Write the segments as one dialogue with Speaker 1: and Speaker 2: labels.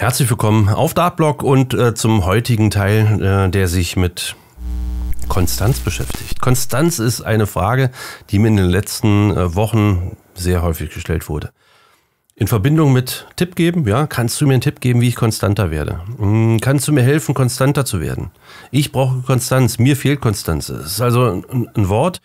Speaker 1: Herzlich willkommen auf Dartblock und äh, zum heutigen Teil, äh, der sich mit Konstanz beschäftigt. Konstanz ist eine Frage, die mir in den letzten äh, Wochen sehr häufig gestellt wurde. In Verbindung mit Tipp geben, ja, kannst du mir einen Tipp geben, wie ich konstanter werde? Hm, kannst du mir helfen, konstanter zu werden? Ich brauche Konstanz, mir fehlt Konstanz. Es ist also ein, ein Wort,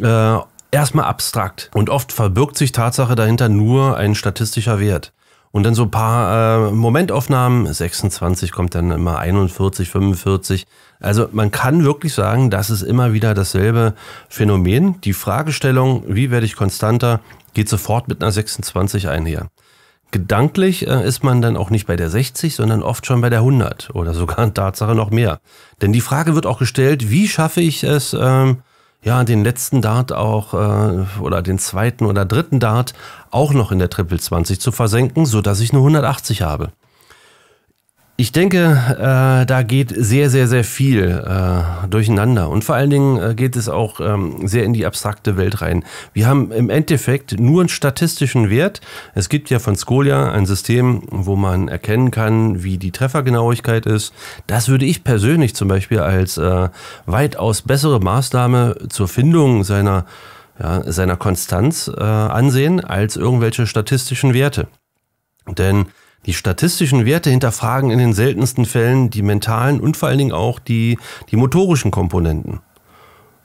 Speaker 1: äh, erstmal abstrakt. Und oft verbirgt sich Tatsache dahinter nur ein statistischer Wert. Und dann so ein paar äh, Momentaufnahmen, 26 kommt dann immer 41, 45. Also man kann wirklich sagen, das ist immer wieder dasselbe Phänomen. Die Fragestellung, wie werde ich konstanter, geht sofort mit einer 26 einher. Gedanklich äh, ist man dann auch nicht bei der 60, sondern oft schon bei der 100 oder sogar in Tatsache noch mehr. Denn die Frage wird auch gestellt, wie schaffe ich es, ähm, ja, den letzten Dart auch äh, oder den zweiten oder dritten Dart auch noch in der Triple 20 zu versenken, sodass ich nur 180 habe. Ich denke, äh, da geht sehr, sehr, sehr viel äh, durcheinander. Und vor allen Dingen äh, geht es auch ähm, sehr in die abstrakte Welt rein. Wir haben im Endeffekt nur einen statistischen Wert. Es gibt ja von Skolia ein System, wo man erkennen kann, wie die Treffergenauigkeit ist. Das würde ich persönlich zum Beispiel als äh, weitaus bessere Maßnahme zur Findung seiner, ja, seiner Konstanz äh, ansehen, als irgendwelche statistischen Werte. Denn die statistischen Werte hinterfragen in den seltensten Fällen die mentalen und vor allen Dingen auch die, die motorischen Komponenten.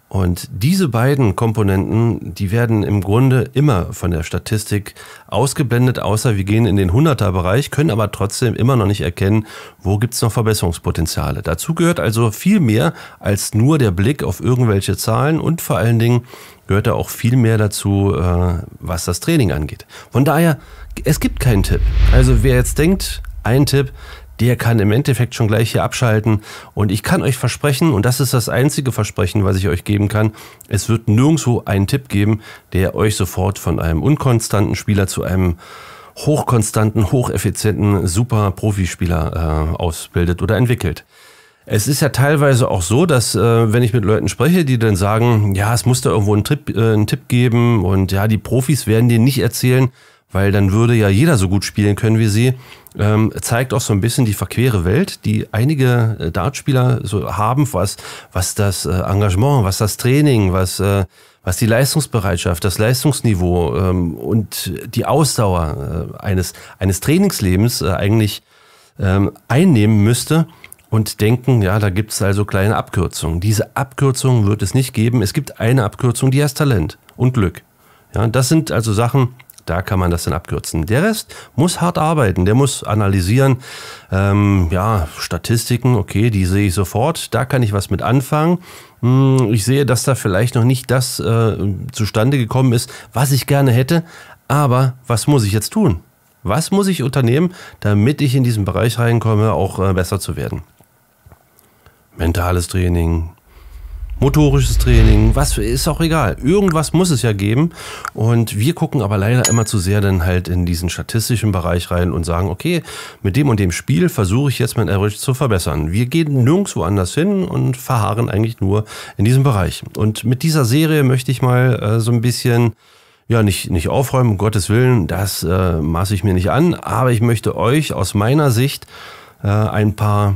Speaker 1: Und diese beiden Komponenten, die werden im Grunde immer von der Statistik ausgeblendet, außer wir gehen in den 100er-Bereich, können aber trotzdem immer noch nicht erkennen, wo gibt's noch Verbesserungspotenziale. Dazu gehört also viel mehr als nur der Blick auf irgendwelche Zahlen und vor allen Dingen gehört da auch viel mehr dazu, äh, was das Training angeht. Von daher, es gibt keinen Tipp. Also wer jetzt denkt, ein Tipp, der kann im Endeffekt schon gleich hier abschalten. Und ich kann euch versprechen, und das ist das einzige Versprechen, was ich euch geben kann, es wird nirgendwo einen Tipp geben, der euch sofort von einem unkonstanten Spieler zu einem hochkonstanten, hocheffizienten, super Profispieler äh, ausbildet oder entwickelt. Es ist ja teilweise auch so, dass äh, wenn ich mit Leuten spreche, die dann sagen, ja, es muss da irgendwo einen, Tipp, äh, einen Tipp geben und ja, die Profis werden dir nicht erzählen, weil dann würde ja jeder so gut spielen können wie sie ähm, zeigt auch so ein bisschen die verquere Welt, die einige äh, Dartspieler so haben, was, was das äh, Engagement, was das Training, was, äh, was die Leistungsbereitschaft, das Leistungsniveau ähm, und die Ausdauer äh, eines, eines Trainingslebens äh, eigentlich ähm, einnehmen müsste und denken, ja, da gibt's also kleine Abkürzungen. Diese Abkürzungen wird es nicht geben. Es gibt eine Abkürzung, die heißt Talent und Glück. Ja, das sind also Sachen, da kann man das dann abkürzen. Der Rest muss hart arbeiten, der muss analysieren. Ähm, ja, Statistiken, okay, die sehe ich sofort. Da kann ich was mit anfangen. Hm, ich sehe, dass da vielleicht noch nicht das äh, zustande gekommen ist, was ich gerne hätte. Aber was muss ich jetzt tun? Was muss ich unternehmen, damit ich in diesen Bereich reinkomme, auch äh, besser zu werden? Mentales Training, motorisches Training, was ist auch egal. Irgendwas muss es ja geben. Und wir gucken aber leider immer zu sehr dann halt in diesen statistischen Bereich rein und sagen, okay, mit dem und dem Spiel versuche ich jetzt mein Average zu verbessern. Wir gehen nirgendwo anders hin und verharren eigentlich nur in diesem Bereich. Und mit dieser Serie möchte ich mal äh, so ein bisschen ja, nicht, nicht aufräumen, um Gottes Willen, das äh, maße ich mir nicht an, aber ich möchte euch aus meiner Sicht äh, ein paar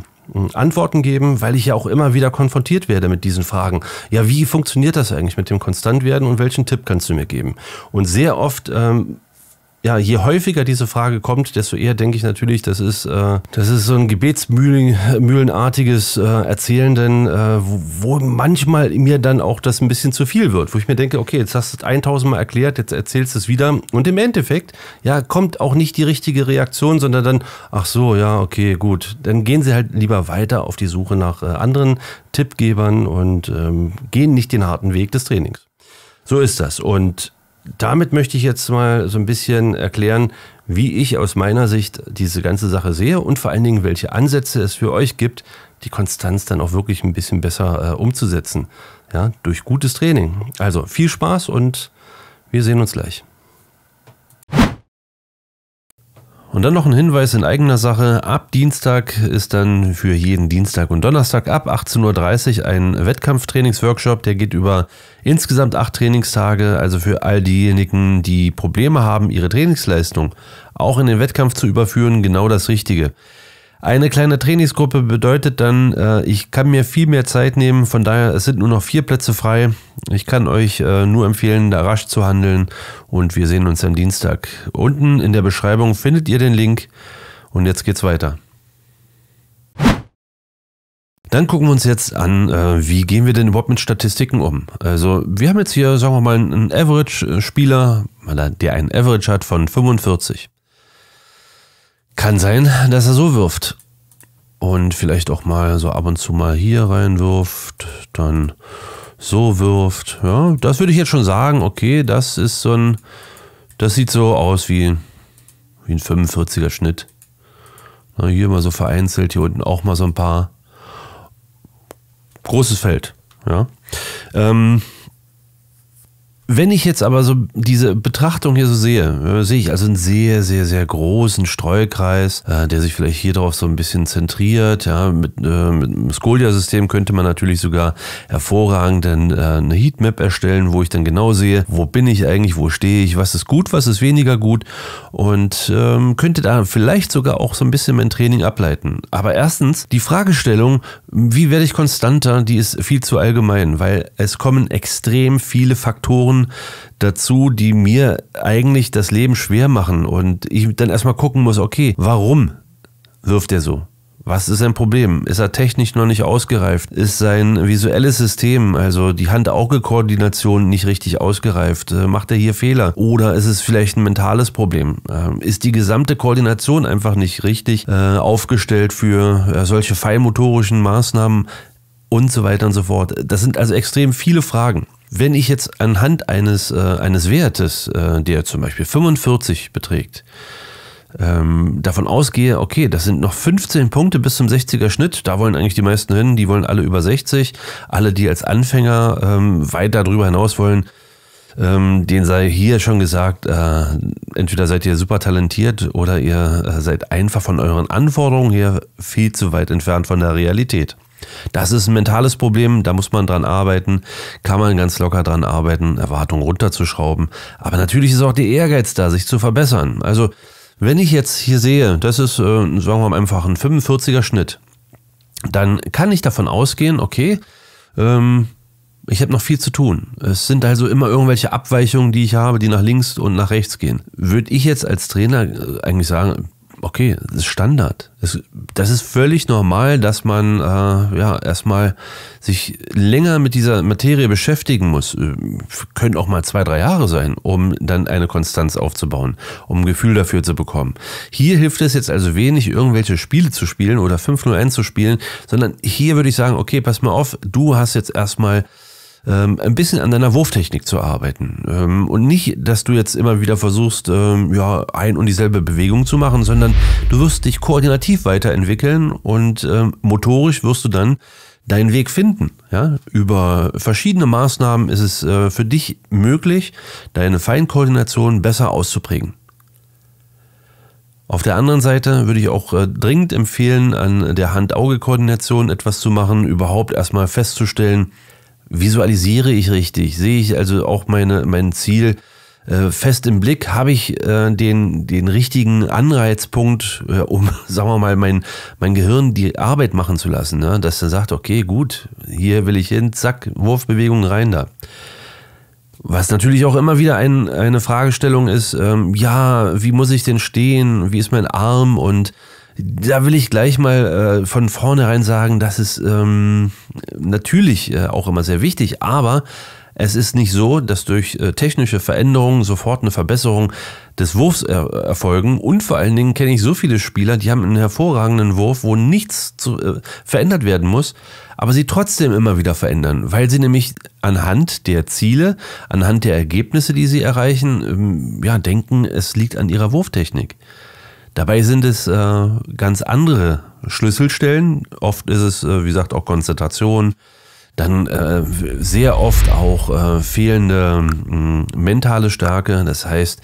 Speaker 1: Antworten geben, weil ich ja auch immer wieder konfrontiert werde mit diesen Fragen. Ja, wie funktioniert das eigentlich mit dem Konstantwerden und welchen Tipp kannst du mir geben? Und sehr oft ähm, ja, je häufiger diese Frage kommt, desto eher denke ich natürlich, das ist, äh, das ist so ein gebetsmühlenartiges äh, Erzählen, denn äh, wo, wo, manchmal mir dann auch das ein bisschen zu viel wird, wo ich mir denke, okay, jetzt hast du es 1000 Mal erklärt, jetzt erzählst du es wieder und im Endeffekt, ja, kommt auch nicht die richtige Reaktion, sondern dann, ach so, ja, okay, gut, dann gehen sie halt lieber weiter auf die Suche nach äh, anderen Tippgebern und ähm, gehen nicht den harten Weg des Trainings. So ist das und damit möchte ich jetzt mal so ein bisschen erklären, wie ich aus meiner Sicht diese ganze Sache sehe und vor allen Dingen, welche Ansätze es für euch gibt, die Konstanz dann auch wirklich ein bisschen besser äh, umzusetzen. Ja, durch gutes Training. Also viel Spaß und wir sehen uns gleich. Und dann noch ein Hinweis in eigener Sache. Ab Dienstag ist dann für jeden Dienstag und Donnerstag ab 18.30 Uhr ein Wettkampftrainingsworkshop. Der geht über insgesamt acht Trainingstage. Also für all diejenigen, die Probleme haben, ihre Trainingsleistung auch in den Wettkampf zu überführen, genau das Richtige. Eine kleine Trainingsgruppe bedeutet dann, äh, ich kann mir viel mehr Zeit nehmen, von daher es sind nur noch vier Plätze frei. Ich kann euch äh, nur empfehlen, da rasch zu handeln und wir sehen uns am Dienstag. Unten in der Beschreibung findet ihr den Link und jetzt geht's weiter. Dann gucken wir uns jetzt an, äh, wie gehen wir denn überhaupt mit Statistiken um? Also wir haben jetzt hier, sagen wir mal, einen Average-Spieler, der einen Average hat von 45. Kann sein, dass er so wirft. Und vielleicht auch mal so ab und zu mal hier reinwirft, dann so wirft. Ja, das würde ich jetzt schon sagen, okay, das ist so ein, das sieht so aus wie, wie ein 45er Schnitt. Na, hier mal so vereinzelt, hier unten auch mal so ein paar. Großes Feld, ja. Ähm, wenn ich jetzt aber so diese Betrachtung hier so sehe, äh, sehe ich also einen sehr, sehr, sehr großen Streukreis, äh, der sich vielleicht hier drauf so ein bisschen zentriert. Ja, mit, äh, mit dem skolia system könnte man natürlich sogar hervorragend eine Heatmap erstellen, wo ich dann genau sehe, wo bin ich eigentlich, wo stehe ich, was ist gut, was ist weniger gut und ähm, könnte da vielleicht sogar auch so ein bisschen mein Training ableiten. Aber erstens, die Fragestellung, wie werde ich konstanter, die ist viel zu allgemein, weil es kommen extrem viele Faktoren Faktoren dazu, die mir eigentlich das Leben schwer machen und ich dann erstmal gucken muss, okay, warum wirft er so? Was ist sein Problem? Ist er technisch noch nicht ausgereift? Ist sein visuelles System, also die Hand-Auge-Koordination, nicht richtig ausgereift? Äh, macht er hier Fehler? Oder ist es vielleicht ein mentales Problem? Ähm, ist die gesamte Koordination einfach nicht richtig äh, aufgestellt für äh, solche feinmotorischen Maßnahmen und so weiter und so fort? Das sind also extrem viele Fragen. Wenn ich jetzt anhand eines, äh, eines Wertes, äh, der zum Beispiel 45 beträgt, ähm, davon ausgehe, okay, das sind noch 15 Punkte bis zum 60er Schnitt, da wollen eigentlich die meisten hin, die wollen alle über 60, alle, die als Anfänger ähm, weit darüber hinaus wollen, ähm, denen sei hier schon gesagt, äh, entweder seid ihr super talentiert oder ihr äh, seid einfach von euren Anforderungen her viel zu weit entfernt von der Realität. Das ist ein mentales Problem, da muss man dran arbeiten, kann man ganz locker dran arbeiten, Erwartungen runterzuschrauben. Aber natürlich ist auch der Ehrgeiz da, sich zu verbessern. Also, wenn ich jetzt hier sehe, das ist, äh, sagen wir mal einfach ein 45er Schnitt, dann kann ich davon ausgehen, okay, ähm, ich habe noch viel zu tun. Es sind also immer irgendwelche Abweichungen, die ich habe, die nach links und nach rechts gehen. Würde ich jetzt als Trainer äh, eigentlich sagen, okay, das ist Standard. Das, das ist völlig normal, dass man äh, ja erstmal sich länger mit dieser Materie beschäftigen muss. Äh, können auch mal zwei, drei Jahre sein, um dann eine Konstanz aufzubauen, um ein Gefühl dafür zu bekommen. Hier hilft es jetzt also wenig, irgendwelche Spiele zu spielen oder 501 zu spielen, sondern hier würde ich sagen, okay, pass mal auf, du hast jetzt erstmal ähm, ein bisschen an deiner Wurftechnik zu arbeiten. Ähm, und nicht, dass du jetzt immer wieder versuchst, ähm, ja, ein und dieselbe Bewegung zu machen, sondern du wirst dich koordinativ weiterentwickeln und ähm, motorisch wirst du dann deinen Weg finden. Ja? Über verschiedene Maßnahmen ist es äh, für dich möglich, deine Feinkoordination besser auszuprägen. Auf der anderen Seite würde ich auch äh, dringend empfehlen, an der Hand-Auge-Koordination etwas zu machen, überhaupt erstmal festzustellen, visualisiere ich richtig? Sehe ich also auch meine, mein Ziel äh, fest im Blick? Habe ich äh, den, den richtigen Anreizpunkt, äh, um, sagen wir mal, mein, mein Gehirn die Arbeit machen zu lassen? Ne? Dass er sagt, okay, gut, hier will ich hin, zack, Wurfbewegung rein da. Was natürlich auch immer wieder ein, eine Fragestellung ist, ähm, ja, wie muss ich denn stehen? Wie ist mein Arm? Und da will ich gleich mal äh, von vornherein sagen, das ist ähm, natürlich äh, auch immer sehr wichtig, aber es ist nicht so, dass durch äh, technische Veränderungen sofort eine Verbesserung des Wurfs er erfolgen. Und vor allen Dingen kenne ich so viele Spieler, die haben einen hervorragenden Wurf, wo nichts zu, äh, verändert werden muss, aber sie trotzdem immer wieder verändern, weil sie nämlich anhand der Ziele, anhand der Ergebnisse, die sie erreichen, ähm, ja, denken, es liegt an ihrer Wurftechnik. Dabei sind es äh, ganz andere Schlüsselstellen. Oft ist es, äh, wie gesagt, auch Konzentration, dann äh, sehr oft auch äh, fehlende mh, mm, mentale Stärke. Das heißt,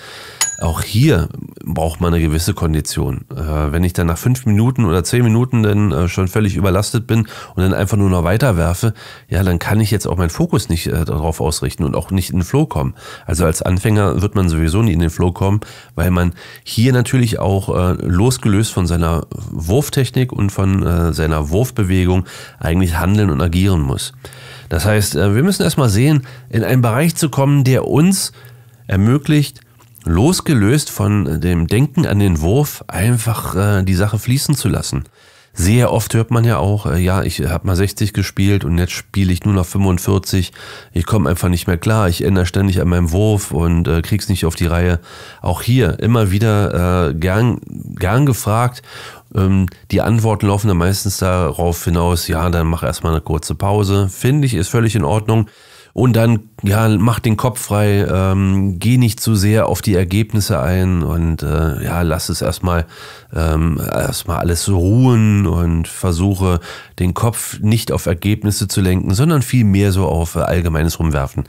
Speaker 1: auch hier braucht man eine gewisse Kondition. Äh, wenn ich dann nach fünf Minuten oder zehn Minuten dann äh, schon völlig überlastet bin und dann einfach nur noch weiterwerfe, ja, dann kann ich jetzt auch meinen Fokus nicht äh, darauf ausrichten und auch nicht in den Flow kommen. Also als Anfänger wird man sowieso nie in den Flow kommen, weil man hier natürlich auch äh, losgelöst von seiner Wurftechnik und von äh, seiner Wurfbewegung eigentlich handeln und agieren muss. Das heißt, äh, wir müssen erstmal sehen, in einen Bereich zu kommen, der uns ermöglicht, losgelöst von dem Denken an den Wurf, einfach äh, die Sache fließen zu lassen sehr oft hört man ja auch, äh, ja, ich äh, habe mal 60 gespielt und jetzt spiele ich nur noch 45. Ich komme einfach nicht mehr klar. Ich ändere ständig an meinem Wurf und äh, krieg's nicht auf die Reihe. Auch hier immer wieder äh, gern, gern gefragt. Ähm, die Antworten laufen dann meistens darauf hinaus, ja, dann mach erstmal eine kurze Pause. Finde ich, ist völlig in Ordnung. Und dann, ja, mach den Kopf frei, ähm, geh nicht zu sehr auf die Ergebnisse ein und äh, ja, lass es erstmal ähm, erstmal alles ruhen und versuche den Kopf nicht auf Ergebnisse zu lenken, sondern viel mehr so auf äh, allgemeines Rumwerfen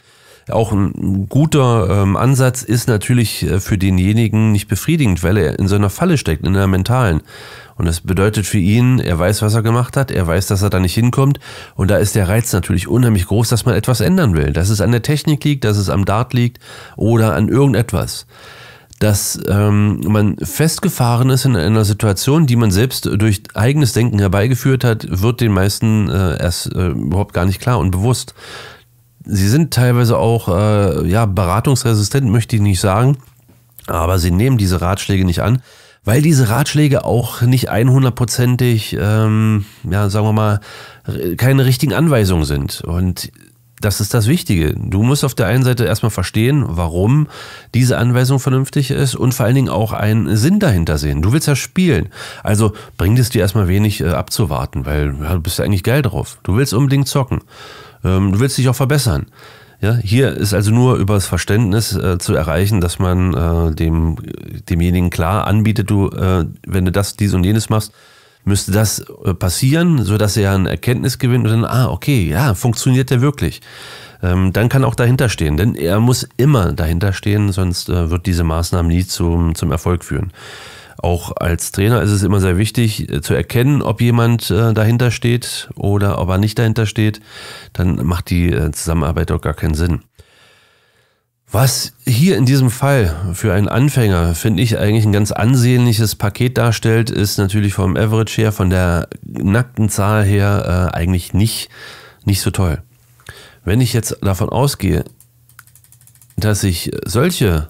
Speaker 1: auch ein guter ähm, Ansatz ist natürlich äh, für denjenigen nicht befriedigend, weil er in so einer Falle steckt, in einer mentalen. Und das bedeutet für ihn, er weiß, was er gemacht hat, er weiß, dass er da nicht hinkommt. Und da ist der Reiz natürlich unheimlich groß, dass man etwas ändern will. Dass es an der Technik liegt, dass es am Dart liegt oder an irgendetwas. Dass ähm, man festgefahren ist in einer Situation, die man selbst durch eigenes Denken herbeigeführt hat, wird den meisten äh, erst äh, überhaupt gar nicht klar und bewusst sie sind teilweise auch äh, ja, beratungsresistent, möchte ich nicht sagen, aber sie nehmen diese Ratschläge nicht an, weil diese Ratschläge auch nicht 100%ig, ähm, ja, sagen wir mal, keine richtigen Anweisungen sind. Und das ist das Wichtige. Du musst auf der einen Seite erstmal verstehen, warum diese Anweisung vernünftig ist und vor allen Dingen auch einen Sinn dahinter sehen. Du willst ja spielen. Also bringt es dir erstmal wenig äh, abzuwarten, weil ja, du bist ja eigentlich geil drauf. Du willst unbedingt zocken. Ähm, du willst dich auch verbessern. Ja, hier ist also nur über das Verständnis äh, zu erreichen, dass man äh, dem, demjenigen klar anbietet, du, äh, wenn du das, dies und jenes machst, müsste das äh, passieren, sodass er eine Erkenntnis gewinnt und dann, ah, okay, ja, funktioniert der wirklich. Ähm, dann kann auch dahinter stehen, denn er muss immer dahinter stehen, sonst äh, wird diese Maßnahme nie zum, zum Erfolg führen. Auch als Trainer ist es immer sehr wichtig äh, zu erkennen, ob jemand äh, dahinter steht oder ob er nicht dahinter steht. Dann macht die äh, Zusammenarbeit doch gar keinen Sinn. Was hier in diesem Fall für einen Anfänger, finde ich, eigentlich ein ganz ansehnliches Paket darstellt, ist natürlich vom Average her, von der nackten Zahl her, eigentlich nicht, nicht so toll. Wenn ich jetzt davon ausgehe, dass ich solche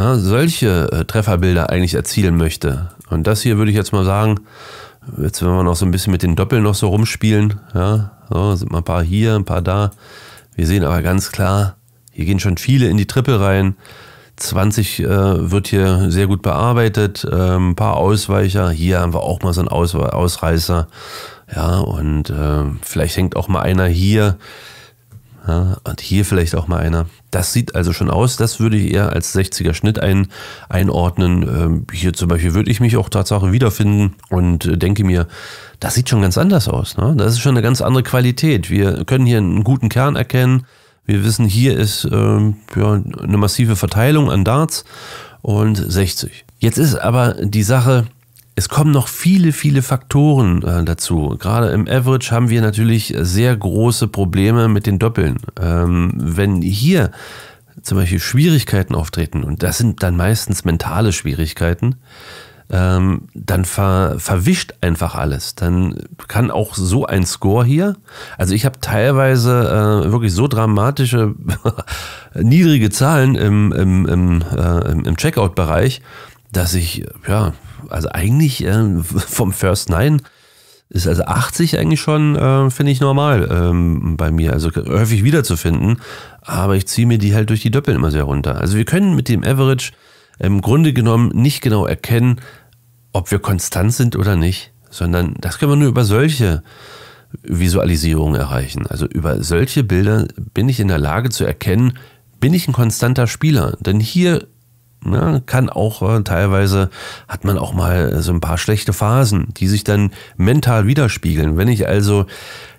Speaker 1: na, ne, solche äh, Trefferbilder eigentlich erzielen möchte. Und das hier würde ich jetzt mal sagen, jetzt wenn wir noch so ein bisschen mit den Doppeln noch so rumspielen, ja, so sind mal ein paar hier, ein paar da. Wir sehen aber ganz klar, hier gehen schon viele in die Triple rein. 20 äh, wird hier sehr gut bearbeitet, ähm, ein paar Ausweicher. Hier haben wir auch mal so einen Aus Ausreißer. Ja, und äh, vielleicht hängt auch mal einer hier. Ja, und hier vielleicht auch mal einer. Das sieht also schon aus, das würde ich eher als 60er Schnitt ein, einordnen. Ähm, hier zum Beispiel würde ich mich auch Tatsache wiederfinden und äh, denke mir, das sieht schon ganz anders aus. Ne? Das ist schon eine ganz andere Qualität. Wir können hier einen guten Kern erkennen. Wir wissen, hier ist ähm, ja, eine massive Verteilung an Darts und 60. Jetzt ist aber die Sache, es kommen noch viele, viele Faktoren äh, dazu. Gerade im Average haben wir natürlich sehr große Probleme mit den Doppeln. Ähm, wenn hier zum Beispiel Schwierigkeiten auftreten, und das sind dann meistens mentale Schwierigkeiten, ähm, dann ver verwischt einfach alles. Dann kann auch so ein Score hier, also ich habe teilweise äh, wirklich so dramatische, niedrige Zahlen im, im, im, äh, im Checkout-Bereich, dass ich, ja, also eigentlich äh, vom First Nine ist also 80 eigentlich schon, äh, finde ich, normal ähm, bei mir. Also häufig wiederzufinden. Aber ich ziehe mir die halt durch die Doppel immer sehr runter. Also wir können mit dem Average im Grunde genommen nicht genau erkennen, ob wir konstant sind oder nicht. Sondern das können wir nur über solche Visualisierungen erreichen. Also über solche Bilder bin ich in der Lage zu erkennen, bin ich ein konstanter Spieler. Denn hier Ne? Kann auch äh, teilweise hat man auch mal äh, so ein paar schlechte Phasen, die sich dann mental widerspiegeln. Wenn ich also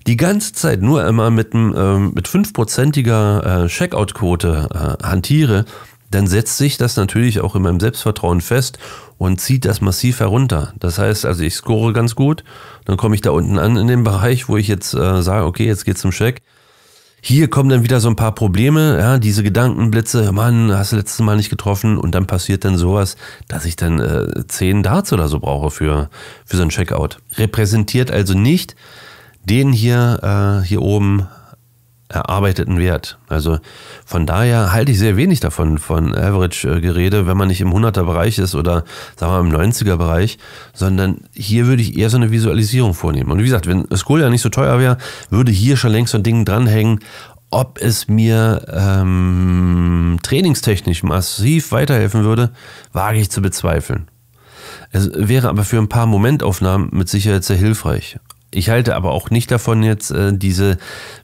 Speaker 1: die ganze Zeit nur immer mit, ähm, mit fünfprozentiger äh, Checkout-Quote äh, hantiere, dann setzt sich das natürlich auch in meinem Selbstvertrauen fest und zieht das massiv herunter. Das heißt, also ich score ganz gut, dann komme ich da unten an in dem Bereich, wo ich jetzt äh, sage, okay, jetzt geht's zum Check hier kommen dann wieder so ein paar Probleme, ja, diese Gedankenblitze, Mann, hast du letztes Mal nicht getroffen und dann passiert dann sowas, dass ich dann äh, zehn Darts oder so brauche für, für so ein Checkout. Repräsentiert also nicht den hier, äh, hier oben erarbeiteten Wert. Also von daher halte ich sehr wenig davon, von Average-Gerede, wenn man nicht im 100er-Bereich ist oder sagen wir mal, im 90er-Bereich, sondern hier würde ich eher so eine Visualisierung vornehmen. Und wie gesagt, wenn ja nicht so teuer wäre, würde hier schon längst so ein Ding dranhängen, ob es mir ähm, trainingstechnisch massiv weiterhelfen würde, wage ich zu bezweifeln. Es wäre aber für ein paar Momentaufnahmen mit Sicherheit sehr hilfreich. Ich halte aber auch nicht davon jetzt äh, diese,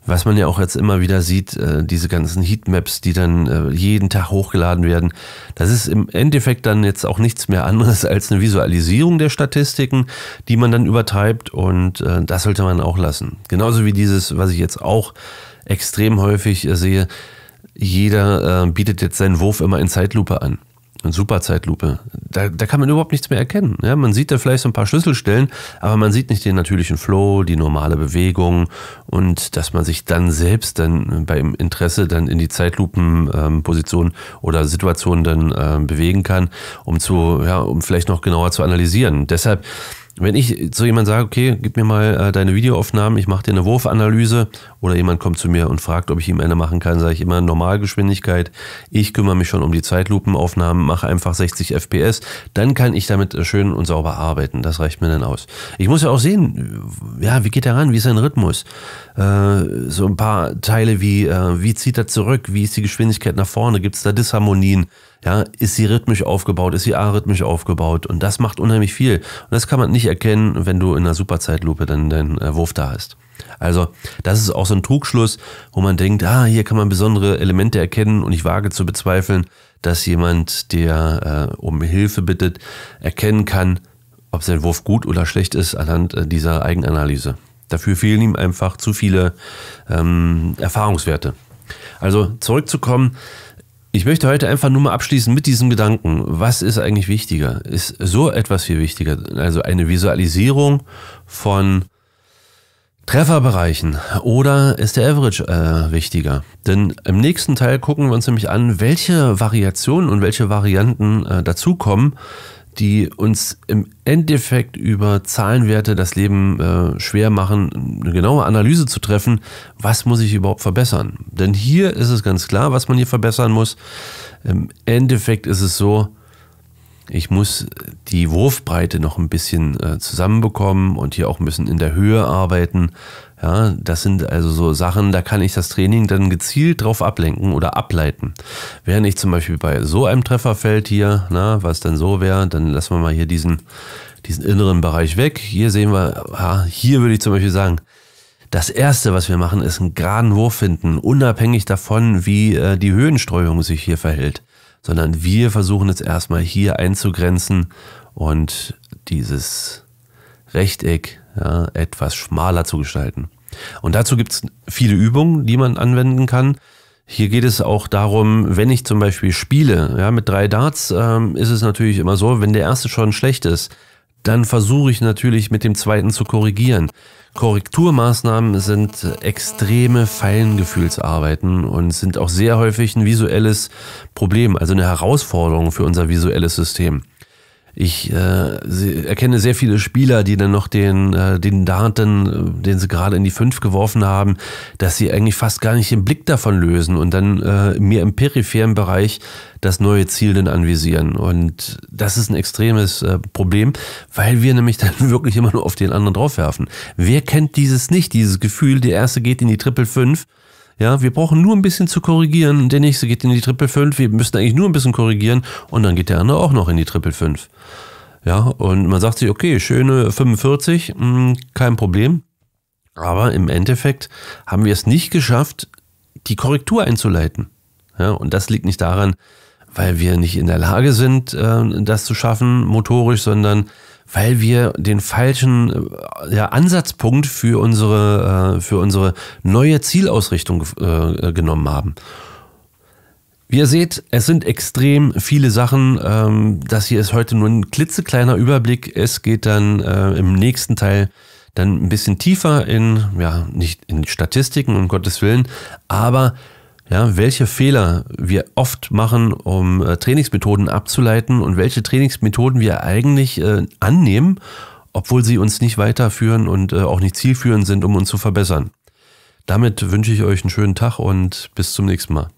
Speaker 1: was man ja auch jetzt immer wieder sieht, äh, diese ganzen Heatmaps, die dann äh, jeden Tag hochgeladen werden. Das ist im Endeffekt dann jetzt auch nichts mehr anderes als eine Visualisierung der Statistiken, die man dann übertreibt und äh, das sollte man auch lassen. Genauso wie dieses, was ich jetzt auch extrem häufig äh, sehe, jeder äh, bietet jetzt seinen Wurf immer in Zeitlupe an. Superzeitlupe. Da, da kann man überhaupt nichts mehr erkennen. Ja, man sieht da vielleicht so ein paar Schlüsselstellen, aber man sieht nicht den natürlichen Flow, die normale Bewegung und dass man sich dann selbst dann äh, beim Interesse dann in die Zeitlupenposition ähm, oder Situation dann ähm, bewegen kann, um zu, ja, um vielleicht noch genauer zu analysieren. Deshalb wenn ich zu jemandem sage, okay, gib mir mal äh, deine Videoaufnahmen, ich mache dir eine Wurfanalyse oder jemand kommt zu mir und fragt, ob ich ihm eine machen kann, sage ich immer Normalgeschwindigkeit. Ich kümmere mich schon um die Zeitlupenaufnahmen, mache einfach 60 FPS. Dann kann ich damit schön und sauber arbeiten. Das reicht mir dann aus. Ich muss ja auch sehen, ja, wie geht er ran? Wie ist sein Rhythmus? Äh, so ein paar Teile wie, äh, wie zieht er zurück? Wie ist die Geschwindigkeit nach vorne? Gibt es da Disharmonien? Ja, ist sie rhythmisch aufgebaut? Ist sie arrhythmisch aufgebaut? Und das macht unheimlich viel. Und das kann man nicht erkennen, wenn du in einer Superzeitlupe dann deinen äh, Wurf da hast. Also, das ist auch so ein Trugschluss, wo man denkt, ah, hier kann man besondere Elemente erkennen und ich wage zu bezweifeln, dass jemand, der äh, um Hilfe bittet, erkennen kann, ob sein Wurf gut oder schlecht ist anhand äh, dieser Eigenanalyse. Dafür fehlen ihm einfach zu viele ähm, Erfahrungswerte. Also zurückzukommen, ich möchte heute einfach nur mal abschließen mit diesem Gedanken. Was ist eigentlich wichtiger? Ist so etwas viel wichtiger? Also eine Visualisierung von Trefferbereichen oder ist der Average äh, wichtiger? Denn im nächsten Teil gucken wir uns nämlich an, welche Variationen und welche Varianten äh, dazukommen, die uns im Endeffekt über Zahlenwerte das Leben äh, schwer machen, eine genaue Analyse zu treffen, was muss ich überhaupt verbessern. Denn hier ist es ganz klar, was man hier verbessern muss. Im Endeffekt ist es so, ich muss die Wurfbreite noch ein bisschen äh, zusammenbekommen und hier auch ein bisschen in der Höhe arbeiten. Ja, das sind also so Sachen, da kann ich das Training dann gezielt drauf ablenken oder ableiten. Während ich zum Beispiel bei so einem Trefferfeld hier, na, was dann so wäre, dann lassen wir mal hier diesen, diesen inneren Bereich weg. Hier sehen wir, ja, hier würde ich zum Beispiel sagen, das erste, was wir machen, ist einen geraden Wurf finden, unabhängig davon, wie äh, die Höhenstreuung sich hier verhält sondern wir versuchen jetzt erstmal hier einzugrenzen und dieses Rechteck ja, etwas schmaler zu gestalten. Und dazu gibt es viele Übungen, die man anwenden kann. Hier geht es auch darum, wenn ich zum Beispiel spiele, ja, mit drei Darts ähm, ist es natürlich immer so, wenn der erste schon schlecht ist, dann versuche ich natürlich mit dem zweiten zu korrigieren. Korrekturmaßnahmen sind extreme Feingefühlsarbeiten und sind auch sehr häufig ein visuelles Problem, also eine Herausforderung für unser visuelles System ich äh, sie, erkenne sehr viele Spieler, die dann noch den, äh, den Daten, äh, den sie gerade in die Fünf geworfen haben, dass sie eigentlich fast gar nicht den Blick davon lösen und dann äh, mir im peripheren Bereich das neue Ziel dann anvisieren. Und das ist ein extremes äh, Problem, weil wir nämlich dann wirklich immer nur auf den anderen draufwerfen. Wer kennt dieses nicht, dieses Gefühl, der erste geht in die Triple 5 ja, wir brauchen nur ein bisschen zu korrigieren. Der nächste geht in die Triple 5. Wir müssen eigentlich nur ein bisschen korrigieren und dann geht der andere auch noch in die Triple 5. Ja, und man sagt sich, okay, schöne 45, mh, hm, kein Problem. Aber im Endeffekt haben wir es nicht geschafft, die Korrektur einzuleiten. Ja, und das liegt nicht daran, weil wir nicht in der Lage sind, äh, das zu schaffen, motorisch, sondern weil wir den falschen äh, ja, Ansatzpunkt für unsere, äh, für unsere neue Zielausrichtung äh, genommen haben. Wie ihr seht, es sind extrem viele Sachen. Ähm, das hier ist heute nur ein klitzekleiner Überblick. Es geht dann im nächsten Teil dann ein bisschen tiefer in, ja, nicht in Statistiken, um Gottes Willen, aber ja, welche Fehler wir oft machen, um äh, Trainingsmethoden abzuleiten und welche Trainingsmethoden wir eigentlich äh, annehmen, obwohl sie uns nicht weiterführen und äh, auch nicht zielführend sind, um uns zu verbessern. Damit wünsche ich euch einen schönen Tag und bis zum nächsten Mal.